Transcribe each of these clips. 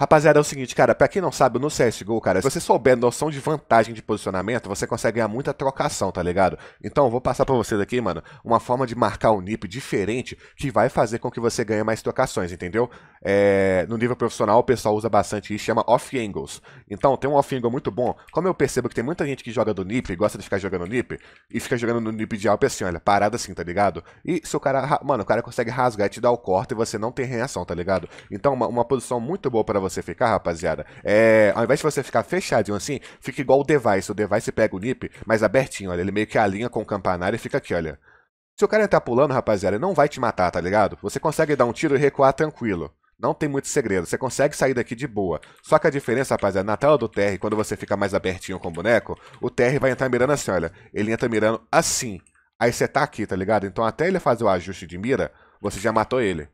Rapaziada, é o seguinte, cara, pra quem não sabe, no CSGO, cara, se você souber noção de vantagem de posicionamento, você consegue ganhar muita trocação, tá ligado? Então, vou passar pra vocês aqui, mano, uma forma de marcar o um NIP diferente que vai fazer com que você ganhe mais trocações, entendeu? É, no nível profissional, o pessoal usa bastante e chama off-angles. Então, tem um off-angle muito bom. Como eu percebo que tem muita gente que joga do NIP, gosta de ficar jogando NIP, e fica jogando no NIP de alpa é assim, olha, parada assim, tá ligado? E se o cara, mano, o cara consegue rasgar e te dar o corte e você não tem reação, tá ligado? Então, uma, uma posição muito boa para você você ficar, rapaziada, é, ao invés de você ficar fechadinho assim, fica igual o device. O device pega o nip, mas abertinho, olha. Ele meio que alinha com o campanário e fica aqui, olha. Se o cara entrar tá pulando, rapaziada, ele não vai te matar, tá ligado? Você consegue dar um tiro e recuar tranquilo. Não tem muito segredo, você consegue sair daqui de boa. Só que a diferença, rapaziada, na tela do TR, quando você fica mais abertinho com o boneco, o TR vai entrar mirando assim, olha. Ele entra mirando assim. Aí você tá aqui, tá ligado? Então até ele fazer o ajuste de mira, você já matou ele.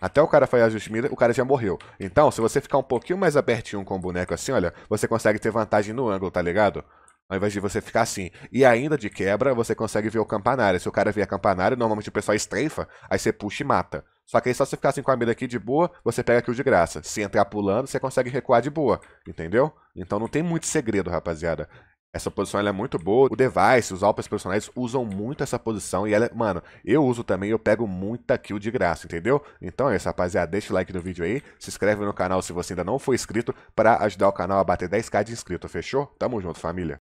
Até o cara fazer a justiça, o cara já morreu. Então, se você ficar um pouquinho mais abertinho com o boneco assim, olha, você consegue ter vantagem no ângulo, tá ligado? Ao invés de você ficar assim. E ainda de quebra, você consegue ver o campanário. Se o cara vier campanário, normalmente o pessoal estreifa, aí você puxa e mata. Só que aí só se ficar assim com a mira aqui de boa, você pega aquilo de graça. Se entrar pulando, você consegue recuar de boa, entendeu? Então não tem muito segredo, rapaziada. Essa posição é muito boa. O device, os alpes personagens usam muito essa posição. E ela, é... mano, eu uso também eu pego muita kill de graça, entendeu? Então é isso, rapaziada. Deixa o like no vídeo aí. Se inscreve no canal se você ainda não for inscrito para ajudar o canal a bater 10k de inscrito, fechou? Tamo junto, família.